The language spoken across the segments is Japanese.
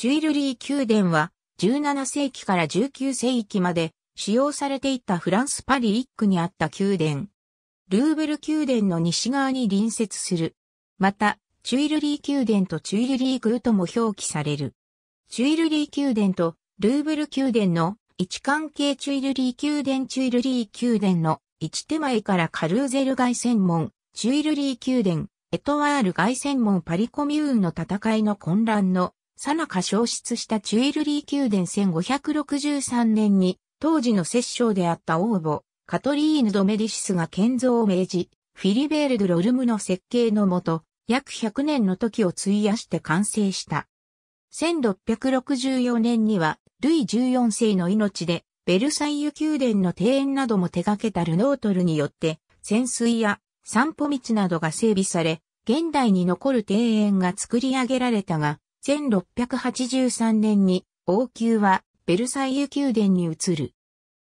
チュイルリー宮殿は17世紀から19世紀まで使用されていたフランスパリ一区にあった宮殿。ルーブル宮殿の西側に隣接する。また、チュイルリー宮殿とチュイルリー宮とも表記される。チュイルリー宮殿とルーブル宮殿の位置関係チュイルリー宮殿チュイルリー宮殿の位置手前からカルーゼル外旋門、チュイルリー宮殿、エトワール外旋門パリコミューンの戦いの混乱のさなか消失したチュイルリー宮殿1563年に、当時の摂政であった王母、カトリーヌ・ド・メディシスが建造を命じ、フィリベール・ド・ロルムの設計のもと、約100年の時を費やして完成した。1664年には、ルイ14世の命で、ベルサイユ宮殿の庭園なども手掛けたルノートルによって、潜水や散歩道などが整備され、現代に残る庭園が作り上げられたが、1683年に王宮はベルサイユ宮殿に移る。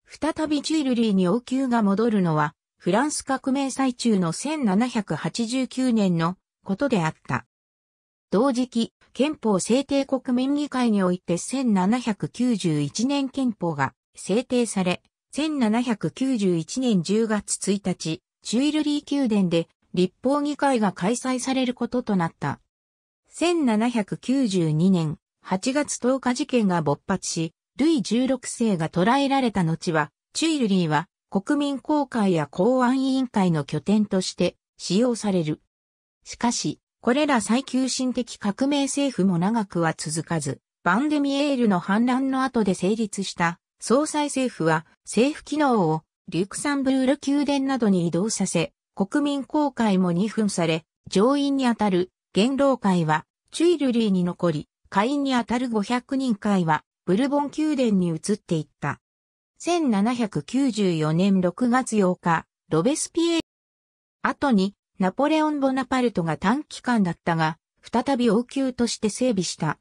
再びチュイルリーに王宮が戻るのは、フランス革命最中の1789年のことであった。同時期、憲法制定国民議会において1791年憲法が制定され、1791年10月1日、チュイルリー宮殿で立法議会が開催されることとなった。1792年8月10日事件が勃発し、ルイ16世が捕らえられた後は、チュイルリーは国民公会や公安委員会の拠点として使用される。しかし、これら最急進的革命政府も長くは続かず、バンデミエールの反乱の後で成立した総裁政府は政府機能をリュクサンブール宮殿などに移動させ、国民公開も2分され、上院にあたる元老会は、チュイルリーに残り、会員にあたる500人会は、ブルボン宮殿に移っていった。1794年6月8日、ロベスピエール。後に、ナポレオン・ボナパルトが短期間だったが、再び王宮として整備した。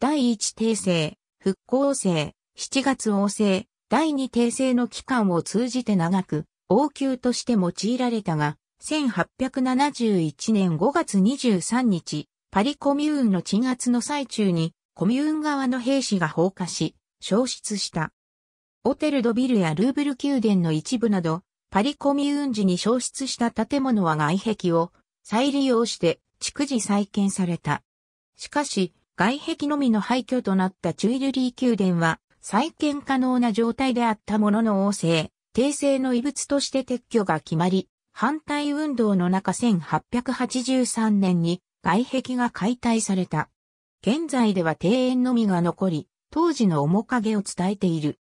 第1帝政、復興政、7月王政、第2帝政の期間を通じて長く、王宮として用いられたが、1871年5月23日、パリコミューンの鎮圧の最中に、コミューン側の兵士が放火し、消失した。オテルドビルやルーブル宮殿の一部など、パリコミューン時に消失した建物は外壁を再利用して逐次再建された。しかし、外壁のみの廃墟となったチュイルリー宮殿は再建可能な状態であったものの王政、帝政の遺物として撤去が決まり、反対運動の中1883年に外壁が解体された。現在では庭園のみが残り、当時の面影を伝えている。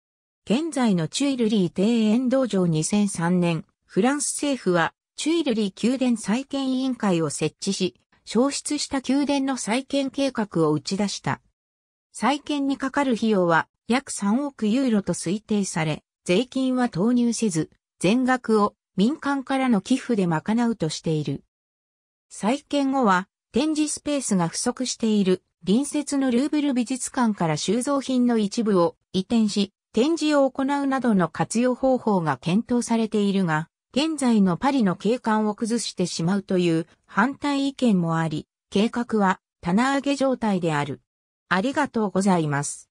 現在のチュイルリー庭園道場2003年、フランス政府はチュイルリー宮殿再建委員会を設置し、消失した宮殿の再建計画を打ち出した。再建にかかる費用は約3億ユーロと推定され、税金は投入せず、全額を民間からの寄付で賄うとしている。再建後は展示スペースが不足している隣接のルーブル美術館から収蔵品の一部を移転し展示を行うなどの活用方法が検討されているが、現在のパリの景観を崩してしまうという反対意見もあり、計画は棚上げ状態である。ありがとうございます。